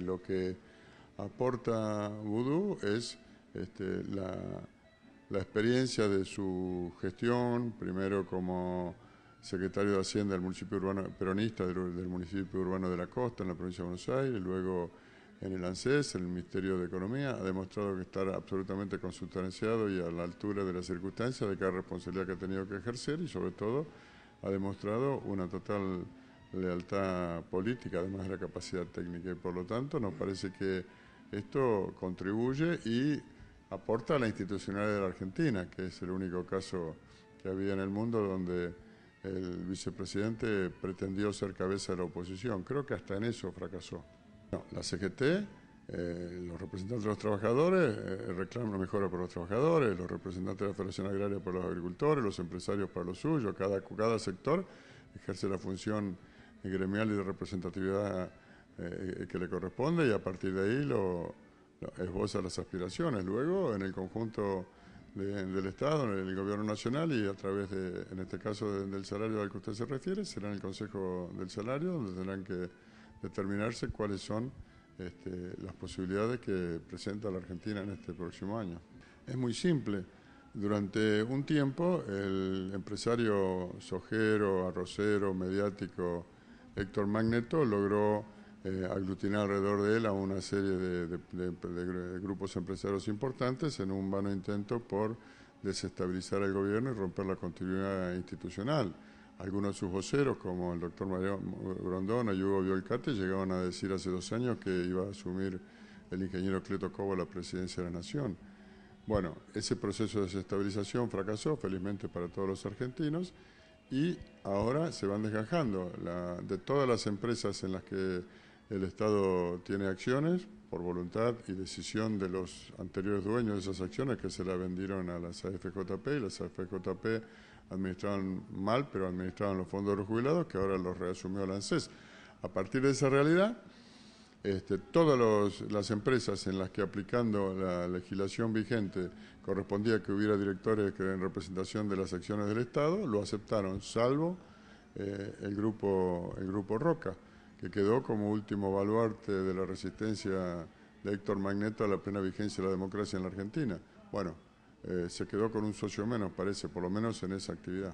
Lo que aporta Vudú es este, la, experiencia de su gestión, primero como secretario de Hacienda del municipio urbano peronista del, municipio urbano de la costa en la provincia de Buenos Aires, luego en el ANSES, en el Ministerio de Economía, ha demostrado que está absolutamente consustanciado y a la altura de las circunstancias, de cada responsabilidad que ha tenido que ejercer y sobre todo ha demostrado una total lealtad política, además de la capacidad técnica. Y por lo tanto, nos parece que esto contribuye y aporta a la institucionalidad de la Argentina, que es el único caso que había en el mundo donde el vicepresidente pretendió ser cabeza de la oposición. Creo que hasta en eso fracasó. la CGT, eh, los representantes de los trabajadores el eh, reclamo de mejora por los trabajadores, los representantes de la Federación Agraria por los agricultores, los empresarios para los suyos, cada sector ejerce la función gremial y de representatividad eh, que le corresponde y a partir de ahí lo, esboza las aspiraciones. Luego, en el conjunto del Estado, en el Gobierno Nacional y a través, de, en este caso, del salario al que usted se refiere, será en el Consejo del Salario donde tendrán que determinarse cuáles son este, las posibilidades que presenta la Argentina en este próximo año. Es muy simple. Durante un tiempo, el empresario sojero, arrocero, mediático, Héctor Magneto logró eh, aglutinar alrededor de él a una serie de, grupos empresarios importantes en un vano intento por desestabilizar el gobierno y romper la continuidad institucional. Algunos de sus voceros, como el doctor Mario Grondona y Hugo Violcate, llegaron a decir hace dos años que iba a asumir el ingeniero Cleto Cobo la presidencia de la Nación. Bueno, ese proceso de desestabilización fracasó, felizmente para todos los argentinos, y ahora se van desgajando. de todas las empresas en las que el Estado tiene acciones, por voluntad y decisión de los anteriores dueños de esas acciones que se la vendieron a las AFJP y las AFJP administraron mal, pero administraban los fondos de los jubilados, que ahora los reasumió la ANSES. A partir de esa realidad, este, todas las empresas en las que aplicando la legislación vigente correspondía que hubiera directores que en representación de las acciones del Estado, lo aceptaron, salvo eh, el, grupo, el grupo Roca, que quedó como último baluarte de la resistencia de Héctor Magneto a la plena vigencia de la democracia en la Argentina. Bueno, eh, se quedó con un socio menos, parece, por lo menos en esa actividad.